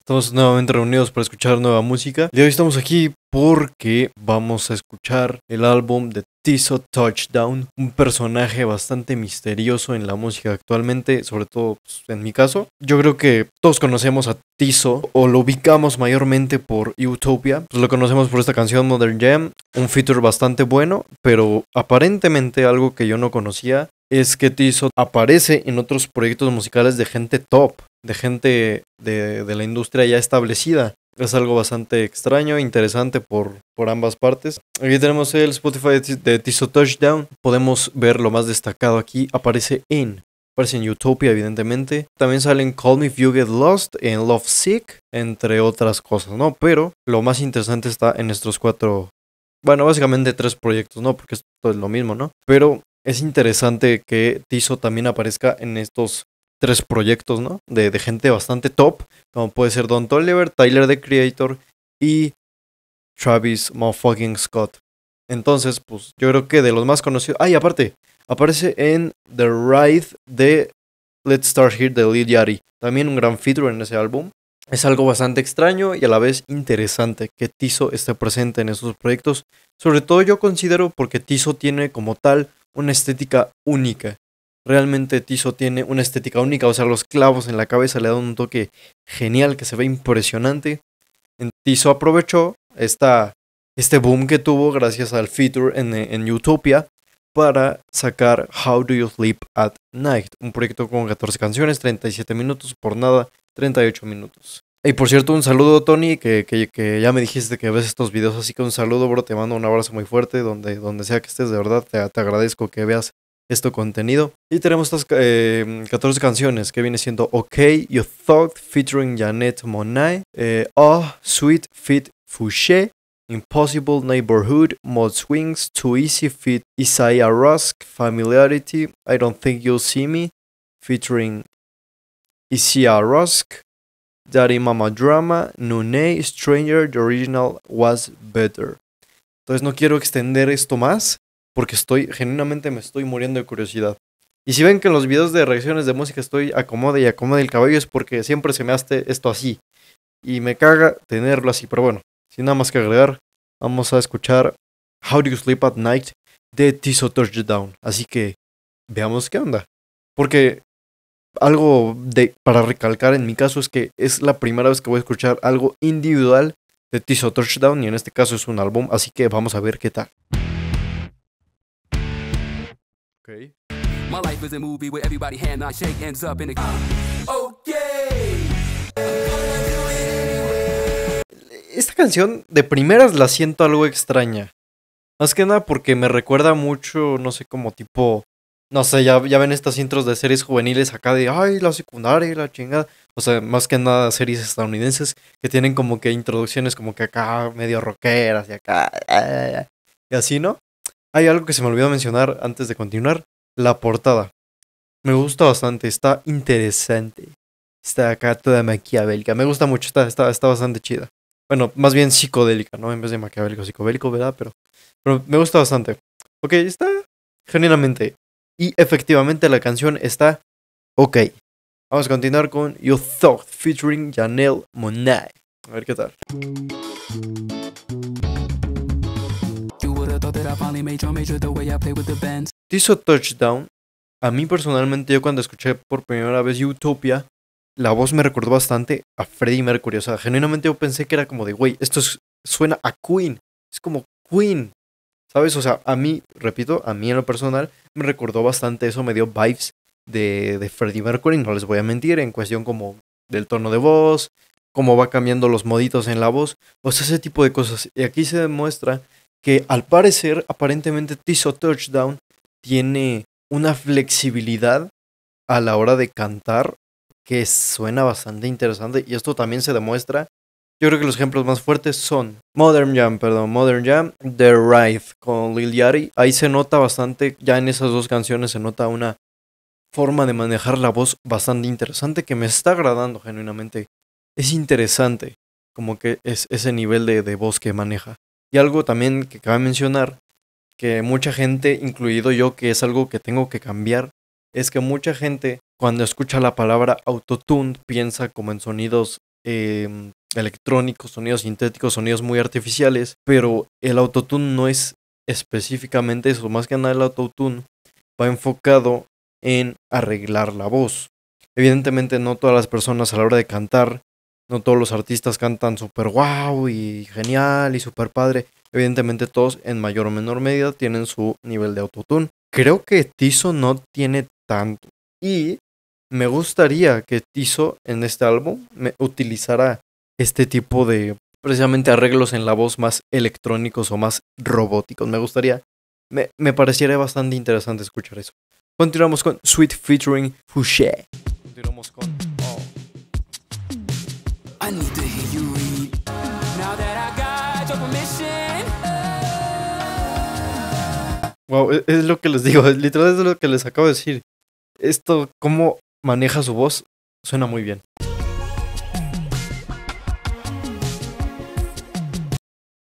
Estamos nuevamente reunidos para escuchar nueva música. Y hoy estamos aquí porque vamos a escuchar el álbum de Tiso Touchdown, un personaje bastante misterioso en la música actualmente, sobre todo pues, en mi caso. Yo creo que todos conocemos a Tiso o lo ubicamos mayormente por Utopia. Pues, lo conocemos por esta canción Modern Jam, un feature bastante bueno, pero aparentemente algo que yo no conocía es que Tizo aparece en otros proyectos musicales de gente top, de gente de, la industria ya establecida. Es algo bastante extraño, interesante por, por ambas partes. Aquí tenemos el Spotify de Tizo Touchdown. Podemos ver lo más destacado aquí. Aparece en. Aparece en Utopia, evidentemente. También salen Call Me If You Get Lost, en Love Sick, entre otras cosas, ¿no? Pero lo más interesante está en estos cuatro. Bueno, básicamente tres proyectos, ¿no? Porque esto es lo mismo, ¿no? Pero es interesante que Tizo también aparezca en estos tres proyectos, ¿no? De, gente bastante top, como puede ser Don Toliver, Tyler the Creator y Travis Motherfucking Scott. Entonces, pues yo creo que de los más conocidos. Ay, aparte, aparece en The Ride de Let's Start Here de Lil Yari. También un gran feature en ese álbum. Es algo bastante extraño y a la vez interesante que Tizo esté presente en esos proyectos. Sobre todo yo considero porque Tizo tiene como tal una estética única. Realmente Tiso tiene una estética única, o sea, los clavos en la cabeza le dan un toque genial que se ve impresionante. Tiso aprovechó esta, este boom que tuvo gracias al feature en, en Utopia para sacar How Do You Sleep at Night, un proyecto con 14 canciones, 37 minutos por nada, 38 minutos. Y por cierto, un saludo, Tony, que, ya me dijiste que ves estos videos, así que un saludo, bro, te mando un abrazo muy fuerte, donde, donde sea que estés, de verdad, te, agradezco que veas este contenido. Y tenemos estas 14 eh, canciones que viene siendo OK, You Thought, featuring Janet Monae, Oh, eh, ah, Sweet, Fit, Fouché, Impossible Neighborhood, Mod Swings, Too Easy, Fit, Isaiah Rusk, Familiarity, I Don't Think You'll See Me, featuring Isaiah Rusk, Daddy Mama Drama, Nune, Stranger, The Original Was Better. Entonces no quiero extender esto más porque estoy, genuinamente me estoy muriendo de curiosidad. Y si ven que en los videos de reacciones de música estoy acomoda y acomoda el cabello es porque siempre se me hace esto así. Y me caga tenerlo así, pero bueno, sin nada más que agregar, vamos a escuchar How Do You Sleep at Night de Tiso Touchdown. Así que veamos qué onda. Porque algo de, para recalcar en mi caso es que es la primera vez que voy a escuchar algo individual de Tiso Touchdown y en este caso es un álbum, así que vamos a ver qué tal. Esta canción de primeras la siento algo extraña. Más que nada porque me recuerda mucho, no sé, como tipo no sé, ya, ya ven estas intros de series juveniles acá de, ay, la secundaria y la chingada. O sea, más que nada series estadounidenses que tienen como que introducciones como que acá medio rockeras y acá. Ah, ah, ah, y así, ¿no? Hay algo que se me olvidó mencionar antes de continuar. La portada. Me gusta bastante, está interesante. Está acá toda maquiavélica. Me gusta mucho, está, está, está bastante chida. Bueno, más bien psicodélica, ¿no? En vez de maquiavélico, psicodélico, ¿verdad? Pero, pero me gusta bastante. Ok, está, genuinamente y efectivamente la canción está ok. Vamos a continuar con You Thought featuring Janelle Monae. A ver qué tal. Tiso Touchdown. A mí personalmente, yo cuando escuché por primera vez Utopia, la voz me recordó bastante a Freddie Mercury. O sea, genuinamente yo pensé que era como de, güey, esto suena a Queen. Es como Queen. ¿Sabes? O sea, a mí, repito, a mí en lo personal me recordó bastante eso, me dio vibes de, de Freddie Mercury, no les voy a mentir, en cuestión como del tono de voz, cómo va cambiando los moditos en la voz, o sea, ese tipo de cosas. Y aquí se demuestra que al parecer, aparentemente, Tiso Touchdown tiene una flexibilidad a la hora de cantar que suena bastante interesante y esto también se demuestra yo creo que los ejemplos más fuertes son Modern Jam, perdón, Modern Jam, The Ride con Lil Yari. Ahí se nota bastante, ya en esas dos canciones se nota una forma de manejar la voz bastante interesante que me está agradando genuinamente. Es interesante como que es ese nivel de, voz que maneja. Y algo también que cabe mencionar, que mucha gente, incluido yo, que es algo que tengo que cambiar, es que mucha gente cuando escucha la palabra autotune piensa como en sonidos em, electrónicos, sonidos sintéticos, sonidos muy artificiales, pero el autotune no es específicamente eso, más que nada el autotune va enfocado en arreglar la voz. Evidentemente no todas las personas a la hora de cantar, no todos los artistas cantan super wow y genial y super padre. Evidentemente todos en mayor o menor medida tienen su nivel de autotune. Creo que Tizo no tiene tanto y me gustaría que Tizo en este álbum me utilizara este tipo de precisamente arreglos en la voz más electrónicos o más robóticos. Me gustaría, me, pareciera bastante interesante escuchar eso. Continuamos con Sweet featuring Fouché. Continuamos con... Wow, e-, es, lo que les digo, literal es lo que les acabo de decir. Esto, cómo maneja su voz, suena muy bien.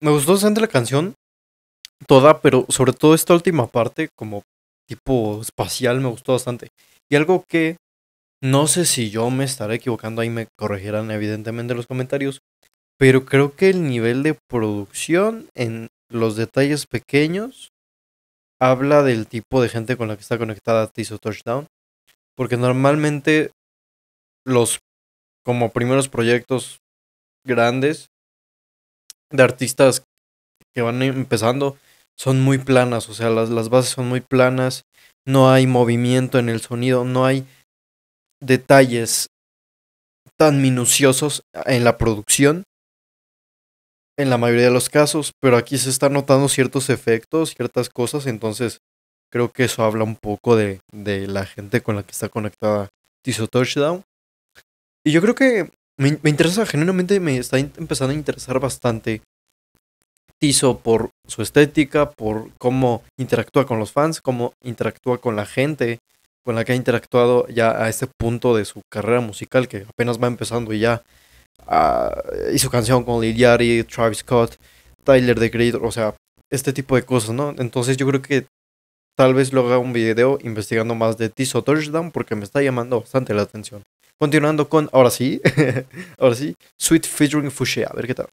Me gustó bastante la canción. Toda, pero sobre todo esta última parte, como tipo espacial, me gustó bastante. Y algo que no sé si yo me estaré equivocando, ahí me corregirán evidentemente los comentarios, pero creo que el nivel de producción en los detalles pequeños habla del tipo de gente con la que está conectada Tiso Touchdown, porque normalmente los como primeros proyectos grandes de artistas que van empezando son muy planas, o sea, las, las bases son muy planas, no hay movimiento en el sonido, no hay detalles tan minuciosos en la producción en la mayoría de los casos, pero aquí se están notando ciertos efectos, ciertas cosas, entonces creo que eso habla un poco de, de la gente con la que está conectada Tiso Touchdown. Y yo creo que me, interesa, genuinamente me está empezando a interesar bastante Tizo por su estética, por cómo interactúa con los fans, cómo interactúa con la gente con la que ha interactuado ya a este punto de su carrera musical, que apenas va empezando y ya ah, y su canción con Lil Travis Scott, Tyler The Great o sea, este tipo de cosas, ¿no? Entonces yo creo que tal vez lo haga un video investigando más de Tiso Touchdown porque me está llamando bastante la atención. Continuando con, ahora sí, ahora sí, Sweet featuring Fushea, a ver qué tal.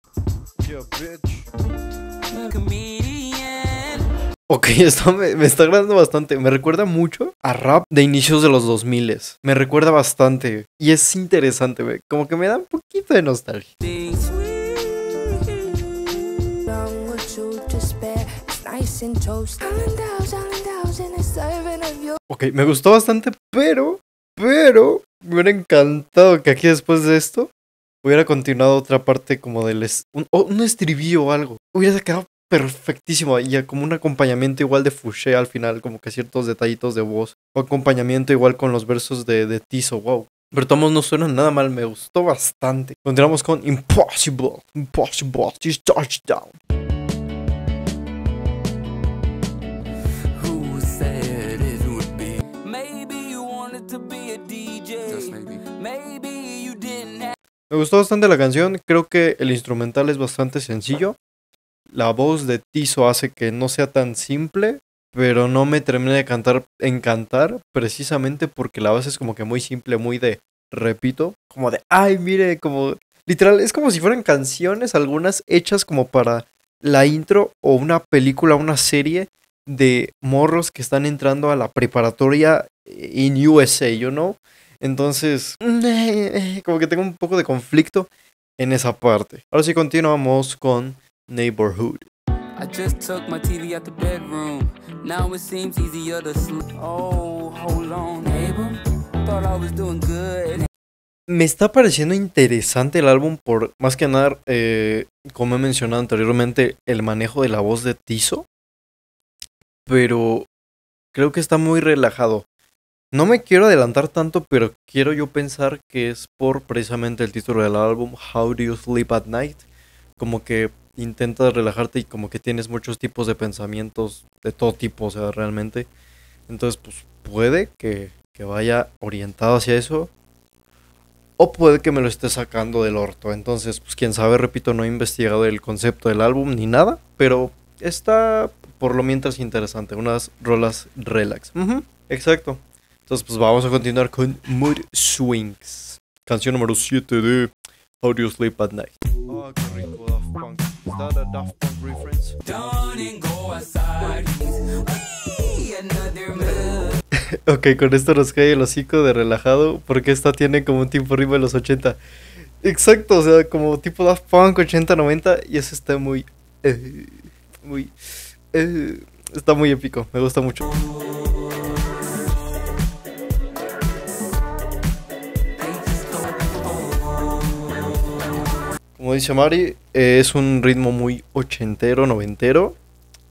Ok, esto me, está agradando bastante. Me recuerda mucho a rap de inicios de los 2000. Me recuerda bastante. Y es interesante, güey. Como que me da un poquito de nostalgia. Ok, me gustó bastante, pero pero me hubiera encantado que aquí después de esto hubiera continuado otra parte como del un, un, estribillo o algo. Hubiera quedado perfectísimo y como un acompañamiento igual de Fouché al final, como que ciertos detallitos de voz o acompañamiento igual con los versos de, Tiso, Tizo, wow. Pero todos no suena nada mal, me gustó bastante. Continuamos con Impossible, Impossible, Touchdown. Me gustó bastante la canción, creo que el instrumental es bastante sencillo. La voz de tiso hace que no sea tan simple, pero no me termina de cantar, encantar, precisamente porque la base es como que muy simple, muy de, repito, como de, ay, mire, como, literal, es como si fueran canciones, algunas hechas como para la intro o una película, una serie de morros que están entrando a la preparatoria in USA, you know. Entonces, como que tengo un poco de conflicto en esa parte. Ahora sí continuamos con Neighborhood. Me está pareciendo interesante el álbum por, más que nada, eh, como he mencionado anteriormente, el manejo de la voz de Tizo. Pero creo que está muy relajado. No me quiero adelantar tanto, pero quiero yo pensar que es por precisamente el título del álbum, How Do You Sleep at Night. Como que intentas relajarte y como que tienes muchos tipos de pensamientos de todo tipo, o sea, realmente. Entonces, pues puede que, vaya orientado hacia eso. O puede que me lo esté sacando del orto. Entonces, pues quién sabe, repito, no he investigado el concepto del álbum ni nada, pero está por lo mientras interesante. Unas rolas relax. exacto. Entonces, pues vamos a continuar con Mood Swings. Canción número 7 de How Do You Sleep at Night. Ah, ok, con esto nos cae el hocico de relajado porque esta tiene como un tipo arriba de los 80. Exacto, o sea, como tipo Daft Punk 80-90 y eso está muy... Eh, muy... Eh, está muy épico, me gusta mucho. Como dice Mari, eh, es un ritmo muy ochentero, noventero.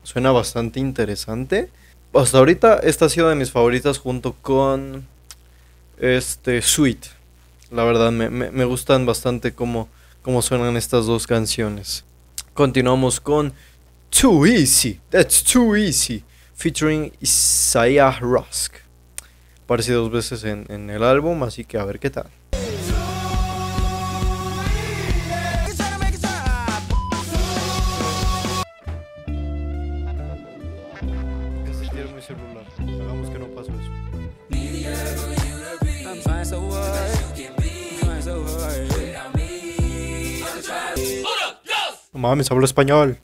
Suena bastante interesante. Hasta ahorita esta ha sido de mis favoritas junto con este Sweet. La verdad, me, gustan bastante cómo, como suenan estas dos canciones. Continuamos con Too Easy, That's Too Easy, featuring Isaiah Rusk. Apareció dos veces en, en el álbum, así que a ver qué tal. no mames, hablo español.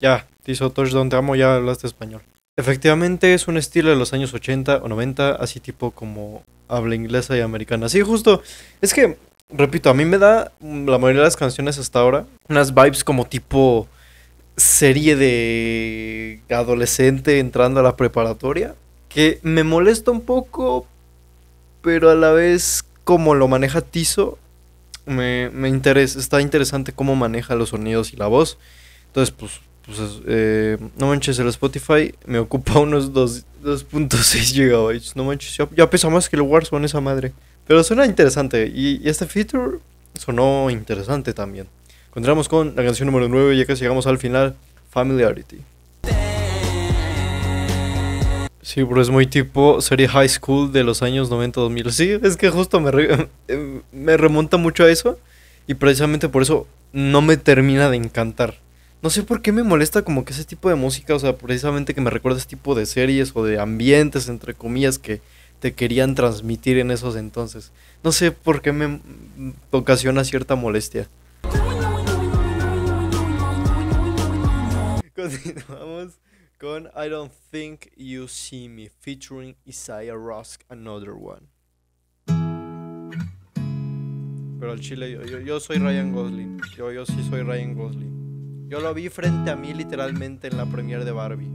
Ya, Tizo Tosh donde te amo, ya hablaste español. Efectivamente es un estilo de los años 80 o 90, así tipo como habla inglesa y americana. Sí, justo. Es que, repito, a mí me da mm, la mayoría de las canciones hasta ahora unas vibes como tipo serie de adolescente entrando a la preparatoria, que me molesta un poco, pero a la vez como lo maneja Tizo, me, interesa, está interesante cómo maneja los sonidos y la voz. Entonces, pues, pues eh, no manches, el Spotify me ocupa unos 2.6 GB. No manches, ya, ya, pesa más que el Warzone esa madre. Pero suena interesante y, este feature sonó interesante también. encontramos con la canción número 9, ya que llegamos al final, Familiarity. Sí, pero es muy tipo serie high school de los años 90-2000. Sí, es que justo me, em, me remonta mucho a eso. Y precisamente por eso no me termina de encantar. No sé por qué me molesta como que ese tipo de música, o sea, precisamente que me recuerda ese tipo de series o de ambientes, entre comillas, que te querían transmitir en esos entonces. No sé por qué me mm, ocasiona cierta molestia. Continuamos con I Don't Think You See Me featuring Isaiah Rusk, Another One. Pero al chile, yo, soy Ryan Gosling. Yo, yo sí soy Ryan Gosling. Yo lo vi frente a mí literalmente en la premiere de Barbie.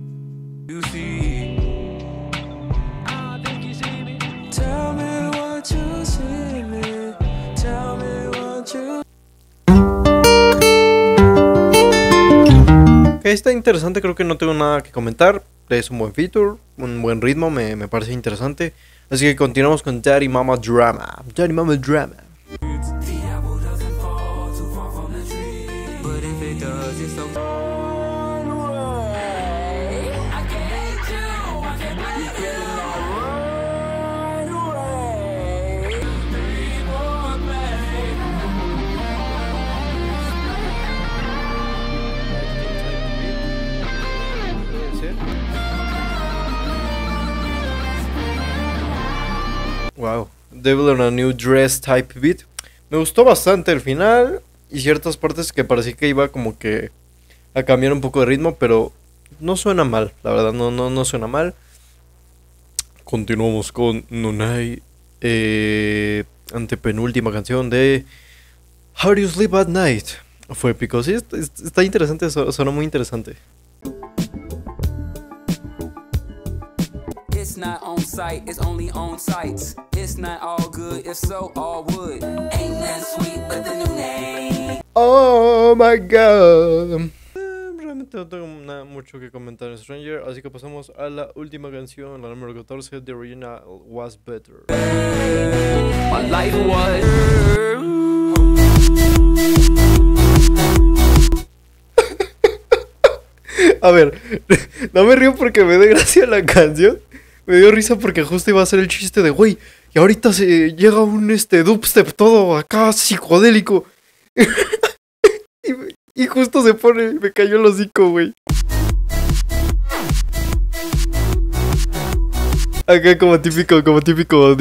está interesante, creo que no tengo nada que comentar. Es un buen feature, un buen ritmo, me, parece interesante. Así que continuamos con Daddy Mama Drama. Daddy Mama Drama. Wow. Devil in a New Dress type beat. Me gustó bastante el final y ciertas partes que parecía que iba como que a cambiar un poco de ritmo, pero no suena mal, la verdad, no, no, no suena mal. Continuamos con Nunai, eh, antepenúltima canción de How Do You Sleep at Night. Fue épico, sí, está, interesante, suena muy interesante. site, only Oh my god. Em, realmente no tengo mucho que comentar en Stranger, así que pasamos a la última canción, la número 14 de Original Was Better. a ver, no me río porque me da gracia la canción, me dio risa porque justo iba a hacer el chiste de, güey, y ahorita se llega un este dubstep todo acá psicodélico. y, justo se pone, me cayó el hocico, güey. Acá como típico, como típico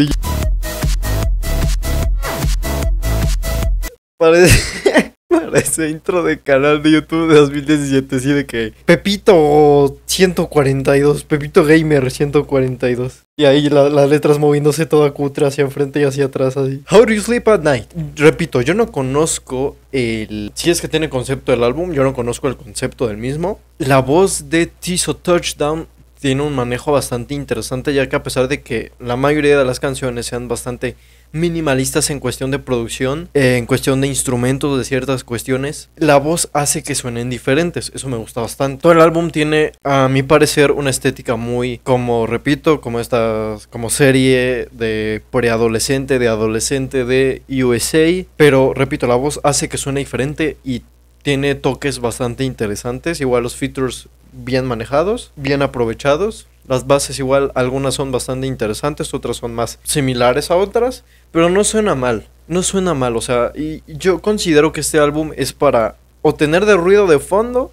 Parece... ese intro de canal de YouTube de 2017, sí, de que Pepito 142, Pepito Gamer 142. Y ahí las letras moviéndose toda cutre hacia enfrente y hacia atrás, así. How do you sleep at night? Repito, yo no conozco el. Si es que tiene concepto del álbum, yo no conozco el concepto del mismo. La voz de Tiso Touchdown tiene un manejo bastante interesante, ya que a pesar de que la mayoría de las canciones sean bastante minimalistas en cuestión de producción, eh, en cuestión de instrumentos, de ciertas cuestiones. La voz hace que suenen diferentes, eso me gusta bastante. Todo el álbum tiene, a mi parecer, una estética muy, como repito, como esta como serie de preadolescente, de adolescente de USA, pero repito, la voz hace que suene diferente y tiene toques bastante interesantes, igual los features bien manejados, bien aprovechados. Las bases igual, algunas son bastante interesantes, otras son más similares a otras. Pero no suena mal, no suena mal, o sea, y yo considero que este álbum es para o tener de ruido de fondo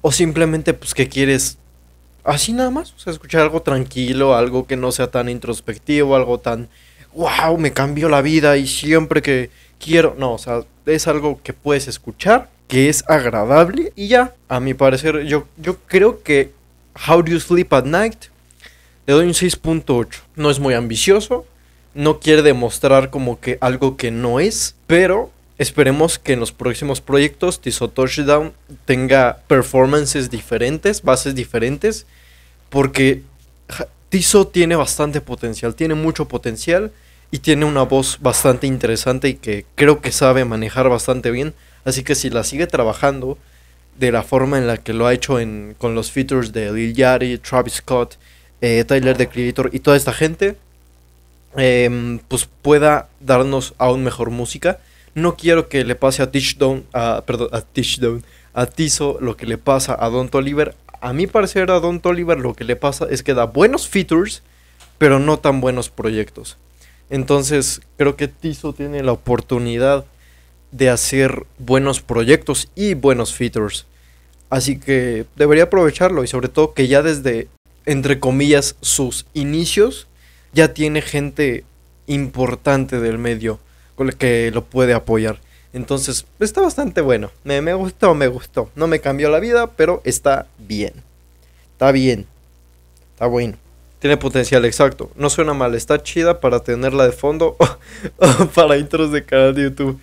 o simplemente pues que quieres así nada más, o sea, escuchar algo tranquilo, algo que no sea tan introspectivo, algo tan wow, me cambió la vida y siempre que quiero, no, o sea, es algo que puedes escuchar, que es agradable y ya, a mi parecer yo yo creo que How Do You Sleep at Night le doy un 6.8. No es muy ambicioso, no quiere demostrar como que algo que no es, pero esperemos que en los próximos proyectos Tiso Touchdown tenga performances diferentes, bases diferentes, porque Tiso tiene bastante potencial, tiene mucho potencial y tiene una voz bastante interesante y que creo que sabe manejar bastante bien, así que si la sigue trabajando de la forma en la que lo ha hecho en, con los features de Lil Yachty, Travis Scott, eh, Tyler the Creator y toda esta gente, Em, pues pueda darnos aún mejor música. No quiero que le pase a Touchdown, a, a Tizo lo que le pasa a Don Toliver. A mi parecer a Don Toliver lo que le pasa es que da buenos features, pero no tan buenos proyectos. Entonces creo que Tizo tiene la oportunidad de hacer buenos proyectos y buenos features. Así que debería aprovecharlo y sobre todo que ya desde, entre comillas, sus inicios ya tiene gente importante del medio con la que lo puede apoyar. Entonces, está bastante bueno. Me, me, gustó, me gustó. No me cambió la vida, pero está bien. Está bien. Está bueno. Tiene potencial, exacto. No suena mal, está chida para tenerla de fondo para intros de canal de YouTube.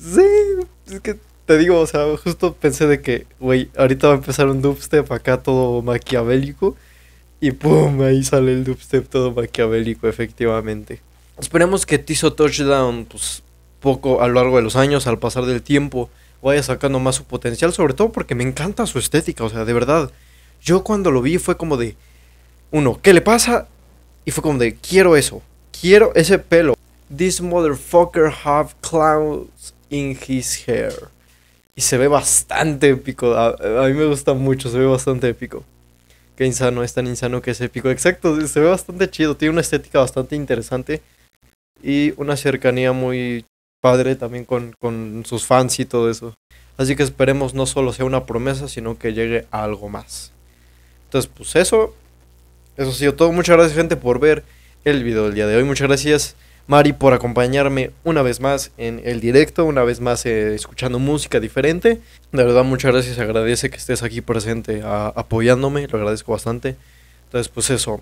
Sí, es que te digo, o sea, justo pensé de que, güey, ahorita va a empezar un dubstep acá todo maquiavélico. Y pum, ahí sale el dubstep todo maquiavélico, efectivamente. Esperemos que Tizo Touchdown, pues poco a lo largo de los años, al pasar del tiempo, vaya sacando más su potencial, sobre todo porque me encanta su estética, o sea, de verdad. Yo cuando lo vi fue como de, uno, ¿qué le pasa? Y fue como de, quiero eso, quiero ese pelo. This motherfucker have clowns in his hair. Y se ve bastante épico, a mí me gusta mucho, se ve bastante épico qué insano, es tan insano que es épico. Exacto, se ve bastante chido, tiene una estética bastante interesante y una cercanía muy padre también con, con sus fans y todo eso. Así que esperemos no solo sea una promesa, sino que llegue a algo más. Entonces, pues eso. Eso ha sido todo. Muchas gracias, gente, por ver el video del día de hoy. Muchas gracias Mari por acompañarme una vez más en el directo, una vez más eh, escuchando música diferente. De verdad, muchas gracias, agradece que estés aquí presente apoyándome, lo agradezco bastante. Entonces, pues eso,